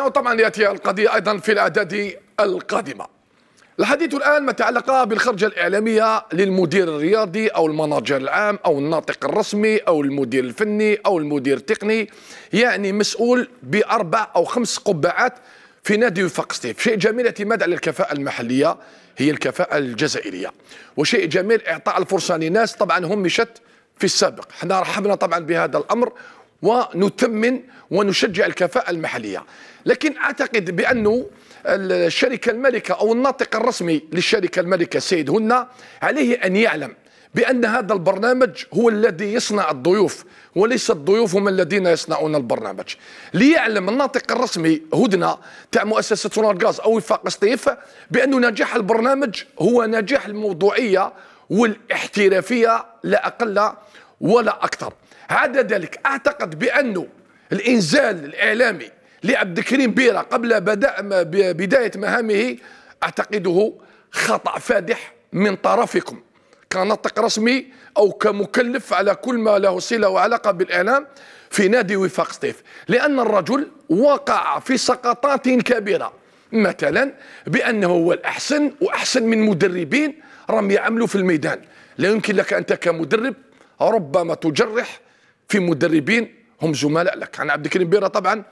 وطبعا ياتي القضيه ايضا في الاعداد القادمه. الحديث الان ما يتعلق بالخرجه الاعلاميه للمدير الرياضي او المناجر العام او الناطق الرسمي او المدير الفني او المدير التقني يعني مسؤول باربع او خمس قبعات في نادي وفاق ستيف، شيء جميل اعتماد على الكفاءة المحلية هي الكفاءة الجزائرية وشيء جميل إعطاء الفرصة لناس طبعا هم مشت في السابق احنا رحبنا طبعا بهذا الأمر ونثمن ونشجع الكفاءة المحلية لكن أعتقد بأنه الشركة الملكة أو الناطق الرسمي للشركة الملكة سيد هنا عليه أن يعلم بأن هذا البرنامج هو الذي يصنع الضيوف وليس الضيوف هم الذين يصنعون البرنامج ليعلم الناطق الرسمي هدنة تاع مؤسسة سونار أو وفاق سطيف بأن نجاح البرنامج هو نجاح الموضوعية والاحترافية لا أقل ولا أكثر عدا ذلك اعتقد بانه الانزال الاعلامي لعبد الكريم بيرة قبل بدأ بداية مهامه أعتقده خطأ فادح من طرفكم كنطق رسمي أو كمكلف على كل ما له صلة وعلاقة بالإعلام في نادي وفاق سطيف لأن الرجل وقع في سقطات كبيرة مثلا بأنه هو الأحسن وأحسن من مدربين رم يعملوا في الميدان لا يمكن لك أنت كمدرب ربما تجرح في مدربين هم زملاء لك عن عبد الكريم بيرة طبعا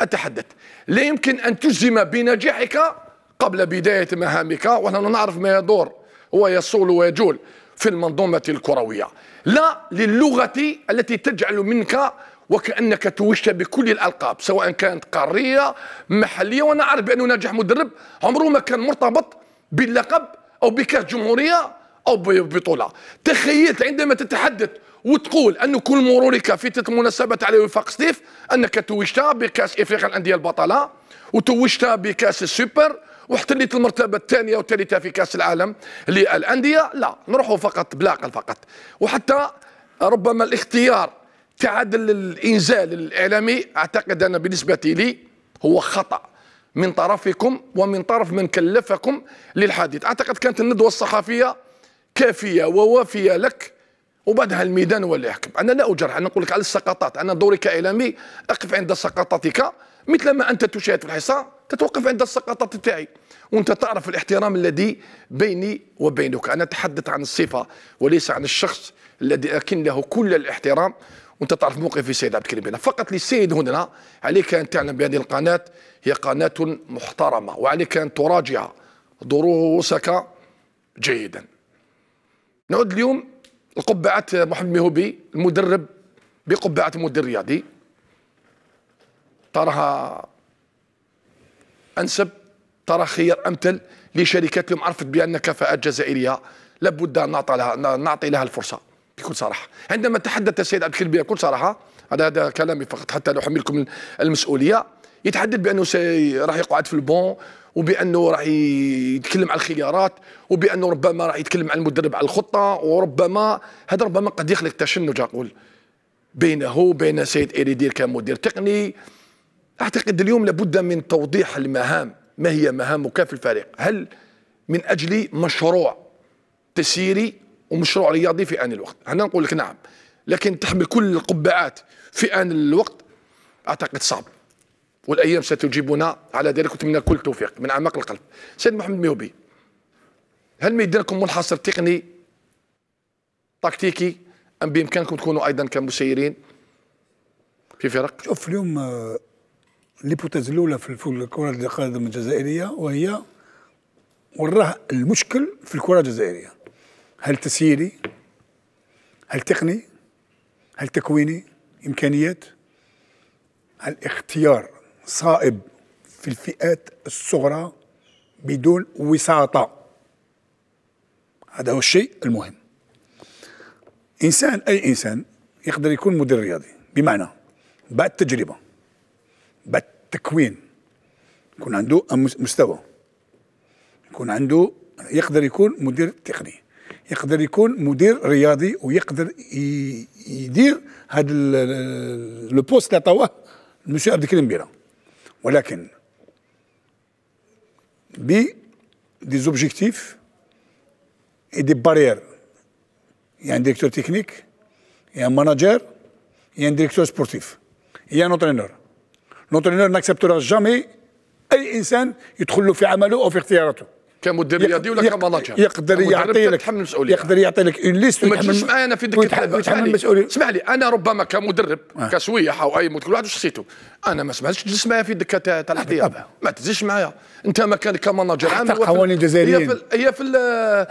أتحدث لا يمكن أن تجزم بنجاحك قبل بداية مهامك ونحن نعرف ما يدور ويصول ويجول في المنظومة الكروية لا للغة التي تجعل منك وكأنك توشت بكل الألقاب سواء كانت قارية محلية وأنا أعرف بأنه نجاح مدرب عمره ما كان مرتبط باللقب أو بكاس جمهورية أو ببطولة تخيلت عندما تتحدث وتقول أن كل مرورك في تلك المناسبة على وفاق ستيف أنك توجت بكأس إفريقيا الأندية البطلة وتوجت بكأس السوبر واحتليت المرتبة الثانية والثالثة في كأس العالم للأندية لا نروحوا فقط بلاقل فقط وحتى ربما الاختيار تعادل الإنزال الإعلامي أعتقد أنا بالنسبة لي هو خطأ من طرفكم ومن طرف من كلفكم للحديث أعتقد كانت الندوة الصحفية كافية ووافية لك وبعدها الميدان هو اللي يحكم انا لا اجرح انا نقول لك على السقطات انا دوري كاعلامي اقف عند سقطاتك مثلما انت تشاهد في الحصان تتوقف عند السقطات تاعي وانت تعرف الاحترام الذي بيني وبينك انا اتحدث عن الصفه وليس عن الشخص الذي اكن له كل الاحترام وانت تعرف موقفي السيد عبد الكريم فقط للسيد هنا عليك ان تعلم بهذه القناه هي قناه محترمه وعليك ان تراجع دروسك جيدا نعود اليوم القبعة محمد مهوبي المدرب بقبعة مدير رياضي تراها أنسب ترى خير أمثل لشركات اليوم عرفت بأن كفاءات جزائرية لابد أن نعطي لها نعطي لها الفرصة بكل صراحة عندما تحدث السيد عبد الكريم بكل صراحة هذا هذا كلامي فقط حتى لا أحملكم المسؤولية يتحدد بانه سي... راح يقعد في البون وبانه راح يتكلم على الخيارات وبانه ربما راح يتكلم على المدرب على الخطه وربما هذا ربما قد يخلق تشنج اقول بينه وبين سيد ايريدير كمدير تقني اعتقد اليوم لابد من توضيح المهام ما هي مهامك في الفريق هل من اجل مشروع تسييري ومشروع رياضي في ان الوقت هنا نقول لك نعم لكن تحمل كل القبعات في ان الوقت اعتقد صعب والأيام ستجيبنا على ذلك وتمنى كل توفيق من أعماق القلب سيد محمد ميوبي هل ما يديركم منحصر تقني تكتيكي أم بإمكانكم تكونوا أيضا كمسيرين في فرق؟ شوف اليوم آه، ليبوتيز الأولى في الكرة القدم الجزائرية وهي وراه المشكل في الكرة الجزائرية هل تسييري هل تقني هل تكويني إمكانيات هل اختيار صائب في الفئات الصغرى بدون وساطة هذا هو الشيء المهم إنسان أي إنسان يقدر يكون مدير رياضي بمعنى بعد تجربة بعد تكوين يكون عنده مستوى يكون عنده يقدر يكون مدير تقني يقدر يكون مدير رياضي ويقدر يدير هذا لو بوست اللي عطاوه المسيو عبد الكريم بيرا ولكن ب دي زوبجيكتيف اي دي بارير يا ان ديكتور تكنيك يا ان ماناجير يا ان ديكتور سبورتيف يا ان اونترينور لونترينور ناكسبتورا جامي اي انسان يدخل في عمله او في اختياراته كمدير رياضي ولا كمانجر يقدر يعطي لك مسؤوليه يقدر يعطي لك اون ليست ما تمشيش معايا انا في ديك ويتحمل المسؤوليه اسمح لي انا ربما كمدرب آه. كسويح او اي كل واحد شخصيته انا ما سمعتش تجلس معايا في الدكه تاع الاحتياط ما تجلسش معايا انت مكان كمانجر عام حتى القوانين الجزائريه هي في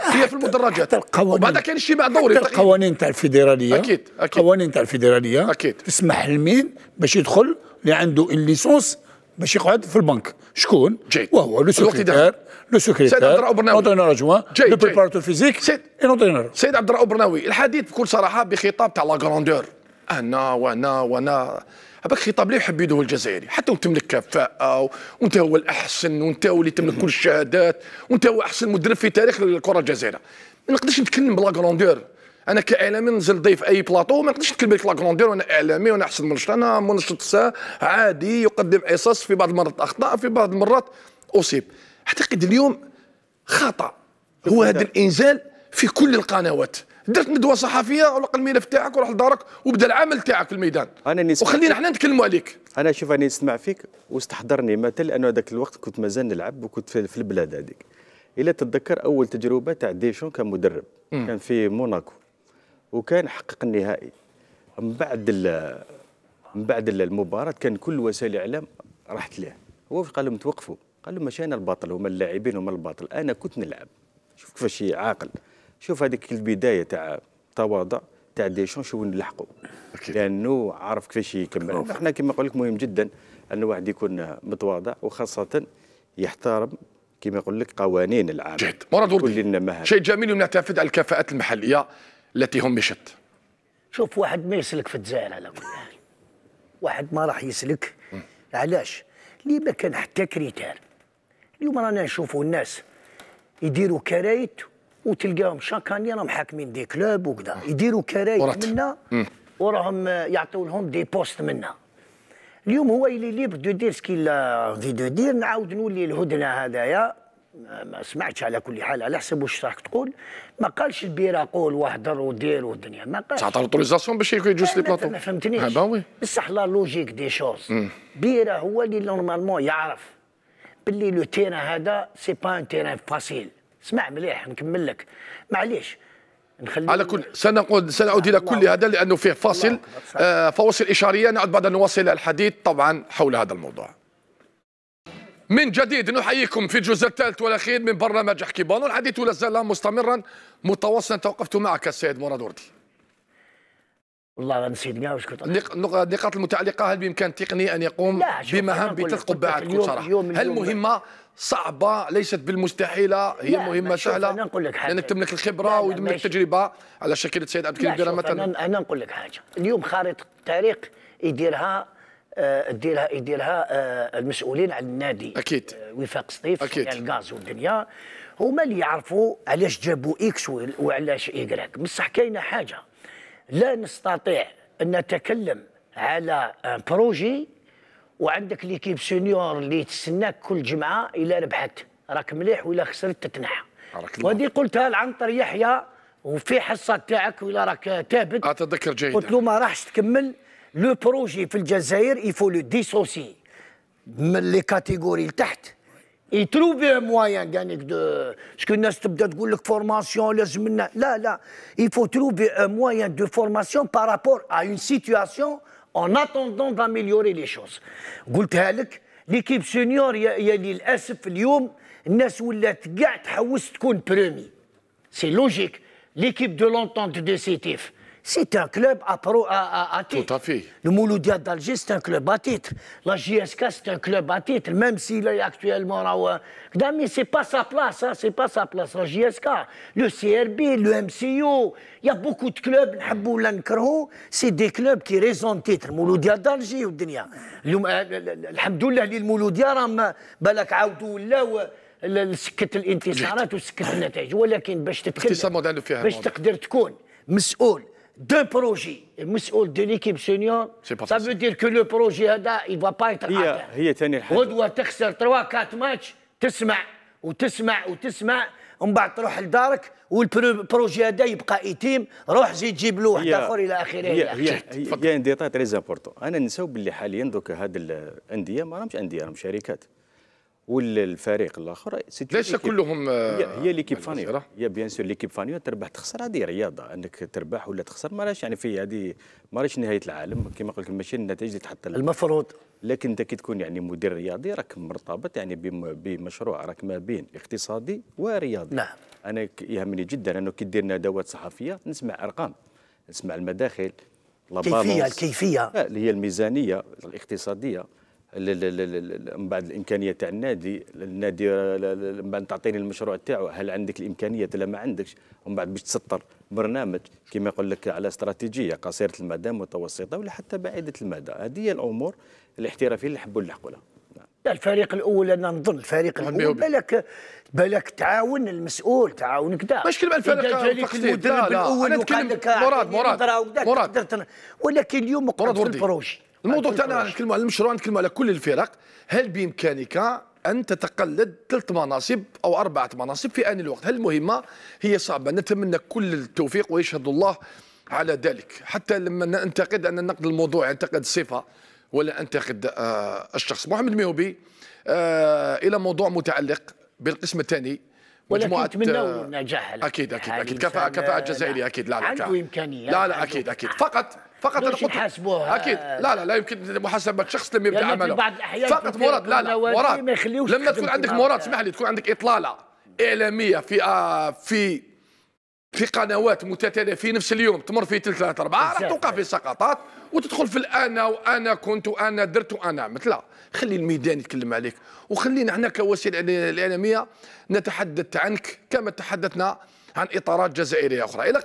هي في المدرجات في المدرجات وبعد كاين شي دوري دوري طيب. القوانين تاع الفيدراليه اكيد اكيد القوانين تاع الفيدراليه اكيد تسمح لمين باش يدخل اللي عنده الليسونس باش يقعد في البنك شكون جيد. وهو لو سكرتير لو سكرتير سيد عبد الرؤوف برناوي لو فيزيك سيد إيه، سيد عبد الرؤوف برناوي الحديث بكل صراحه بخطاب تاع لا غروندور انا وانا وانا هذاك خطاب اللي يحب يدوه الجزائري حتى تملك كفاءه وانت هو الاحسن وانت هو اللي تملك كل الشهادات وانت هو احسن مدرب في تاريخ الكره الجزائريه ما نقدرش نتكلم بلا غروندور انا كاعلامي نزل ضيف اي بلاطو ما نقدرش نتكلم بك لا كروندير وانا اعلامي وانا احسن منشط انا منشط عادي يقدم عصص في بعض المرات اخطاء في بعض المرات اصيب اعتقد اليوم خطا هو هذا الانزال في كل القنوات درت ندوه صحفيه علق الملف تاعك وروح لدارك وبدا العمل تاعك في الميدان انا نسمع وخلينا احنا نتكلموا عليك انا شوف انا نسمع فيك واستحضرني مثل لانه هذاك الوقت كنت مازال نلعب وكنت في البلاد هذيك الا تتذكر اول تجربه تاع ديشون كمدرب كان في موناكو وكان حقق النهائي من بعد من بعد المباراه كان كل وسائل الاعلام راحت له هو قال لهم توقفوا قال لهم ماشي انا البطل هما اللاعبين هما الباطل انا كنت نلعب شوف كيفاش عاقل شوف هذيك البدايه تاع تواضع تاع ديشون شو نلحقوا لانه عارف كيفاش يكمل احنا كما نقول لك مهم جدا ان الواحد يكون متواضع وخاصه يحترم كما يقول لك قوانين العام جهد مراد وردي شيء جميل نعتمد على الكفاءات المحليه التي همشت شوف واحد ما يسلك في الجزائر على كل حال واحد ما راح يسلك علاش لي ما كان حتى كريتير اليوم رانا نشوفوا الناس يديروا كرايت وتلقاهم شاكاني راهم حاكمين دي كلوب وكذا يديروا كرايت منا وراهم يعطوا لهم دي بوست منا اليوم هو اللي ليبر دو دير سكيل دي دو دير نعاود نولي الهدنه هذايا ما سمعتش على كل حال على حسب واش راك تقول ما قالش البيرة قول وهدر ودير والدنيا ما قالش تعطى لوتوريزاسيون باش يجوز لي بلاطو ما فهمتنيش آه، باوي بصح لا لوجيك دي شوز بيرة هو اللي نورمالمون يعرف باللي لو تيران هذا سي با ان تيران فاسيل اسمع مليح نكمل لك معليش نخلي على كل سنقول سنعود الى كل هذا لانه فيه فاصل آه فواصل اشاريه نعود بعد ان نواصل الحديث طبعا حول هذا الموضوع من جديد نحييكم في الجزء الثالث والاخير من برنامج احكي بالون الحديث لا زال مستمرا متواصلا توقفت معك السيد مراد وردي والله انا نسيت كاع واش كنت النقاط المتعلقه هل بامكان تقني ان يقوم بمهام بثلاث قبعات كل صراحه هل مهمه صعبه ليست بالمستحيله هي مهمه سهله انا نقول لك حاجه لانك تملك الخبره وتملك التجربه على شكل السيد عبد الكريم مثلا انا نقول لك حاجه اليوم خارطه التاريخ يديرها آه، يديرها يديرها آه، المسؤولين عن النادي اكيد آه، وفاق سطيف اكيد يعني الغاز والدنيا هما اللي يعرفوا علاش جابوا اكس وعلاش ايكراك بصح كاينه حاجه لا نستطيع ان نتكلم على بروجي وعندك ليكيب سينيور اللي تستناك كل جمعه الا ربحت راك مليح ولا خسرت تتنحى وهذه قلتها لعنطر يحيى وفي حصه تاعك ولا راك تابت اتذكر جيدا قلت له ما راحش تكمل le projet في الجزائر il faut le dissocier les catégories en bas il trouve un moyen gagner que de ce que notre peuple de dit que formation لازمنا là, la il faut trouver un moyen de formation par rapport à une situation en attendant d'améliorer les choses je te l'ai dit l'équipe senior yani à l'أسف le jour les gens sont devenus tout houes تكون premier c'est logique l'équipe de l'entente de c'estif C'est un club à, pro, à, à, à, titre. Tout à fait. Le Mouloudia d'Alger, c'est un club à titre. La JSK, c'est un club à titre, même s'il est actuellement là. Non, Mais c'est pas sa place, hein, c'est pas sa place, la JSK. Le CRB, le MCO, il y a beaucoup de clubs, c'est des clubs qui raisonnent titre. Mouloudia d'Alger, ou Dunia. Alhamdoulilah, Mouloudia, بالك عاودوا ولاو سكت الانتصارات وسكت النتائج ولكن باش تتكلم باش تقدر تكون مسؤول d'un projet مسؤول دو ليكيب سونيور سا فو دير كو لو بروجي هذا اي فوا با يتر هي هي ثاني الحاجه غدوه تخسر 3 4 ماتش تسمع وتسمع وتسمع ومن بعد تروح لدارك والبروجي هذا يبقى ايتيم روح زيد جيب له واحد اخر الى اخره هي هي هي ان ديتاي تري امبورتون انا نساو باللي حاليا دوك هاد الانديه ما راهمش انديه راهم شركات والفريق الاخر ليش كلهم آه، هي ليكيب فاني هي بيان سور ليكيب فاني تربح تخسر هذه رياضه انك تربح ولا تخسر ما راش يعني في هذه ما راش نهايه العالم كما قلت لك ماشي النتائج اللي تحط المفروض لكن انت كي تكون يعني مدير رياضي راك مرتبط يعني بمشروع راك ما بين اقتصادي ورياضي نعم انا يهمني جدا انه كي دير ندوات صحفيه نسمع ارقام نسمع المداخل كيفيه الكيفيه آه، اللي هي الميزانيه الاقتصاديه من بعد الامكانيه تاع النادي النادي من بعد تعطيني المشروع تاعو هل عندك الامكانيات ولا ما عندكش ومن بعد باش تسطر برنامج كما يقول لك على استراتيجيه قصيره المدى متوسطه ولا حتى بعيده المدى هذه هي الامور الاحترافيه اللي نحبوا نلحقوا لها نعم. الفريق الاول انا نظن الفريق نعم، الاول بالك بالك تعاون المسؤول تعاون كذا مش كلمه الفريق المدرب الاول انا نتكلم مراد مراد مراد ولكن اليوم مراد في البروجي الموضوع تاعنا نتكلموا على المشروع نتكلموا على كل الفرق هل بامكانك ان تتقلد ثلاث مناصب او اربعه مناصب في ان الوقت هل المهمه هي صعبه نتمنى كل التوفيق ويشهد الله على ذلك حتى لما ننتقد ان النقد الموضوع ينتقد صفه ولا انتقد آه الشخص محمد ميوبي آه الى موضوع متعلق بالقسم الثاني مجموعة نتمنى النجاح آه، اكيد اكيد اكيد كفاءة كفاءة جزائرية اكيد لا لا عنده لا لا اكيد اكيد فقط فقط مش نحاسبوها اكيد لا لا لا يمكن محاسبه شخص لم يبدا عمله بعض فقط مراد لا لا مراد لما تكون عندك مراد اسمح لي تكون عندك اطلاله اعلاميه في آه في في قنوات متتاليه في نفس اليوم تمر في ثلاث ثلاث اربعه راح توقع في سقطات وتدخل في الانا وانا كنت وانا درت وانا مثلا خلي الميدان يتكلم عليك وخلينا احنا كوسيله اعلاميه نتحدث عنك كما تحدثنا عن اطارات جزائريه اخرى